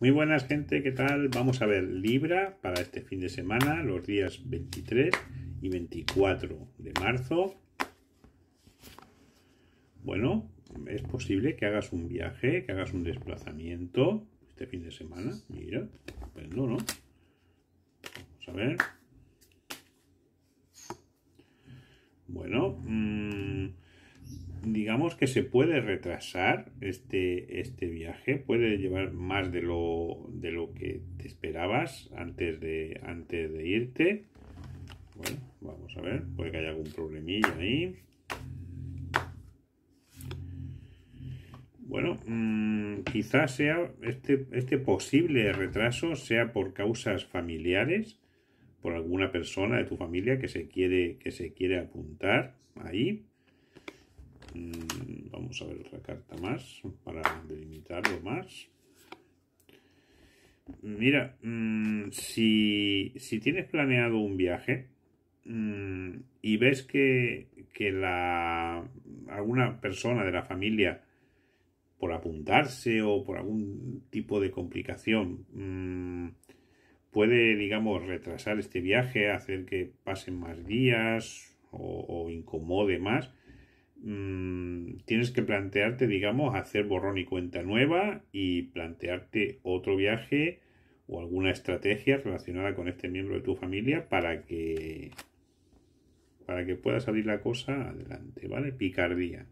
Muy buenas gente, ¿qué tal? Vamos a ver Libra para este fin de semana, los días 23 y 24 de marzo. Bueno, es posible que hagas un viaje, que hagas un desplazamiento este fin de semana. Mira, estupendo, ¿no? Vamos a ver. Bueno, mm, digamos que se puede retrasar este, este viaje, puede llevar más de lo, que te esperabas antes de, antes de irte. Bueno, vamos a ver, puede que haya algún problemillo ahí. Bueno, mm, quizás sea este, este, posible retraso sea por causas familiares, por alguna persona de tu familia que se quiere, que se quiere apuntar ahí Vamos a ver otra carta más para delimitarlo más. Mira, mm, si, si, tienes planeado un viaje mm, y ves que, que la, alguna persona de la familia, por apuntarse o por algún tipo de complicación, mm, puede, digamos, retrasar este viaje, hacer que pasen más días o, o incomode más, tienes que plantearte, digamos, hacer borrón y cuenta nueva y plantearte otro viaje o alguna estrategia relacionada con este miembro de tu familia para que para que pueda salir la cosa adelante, ¿vale? Picardía.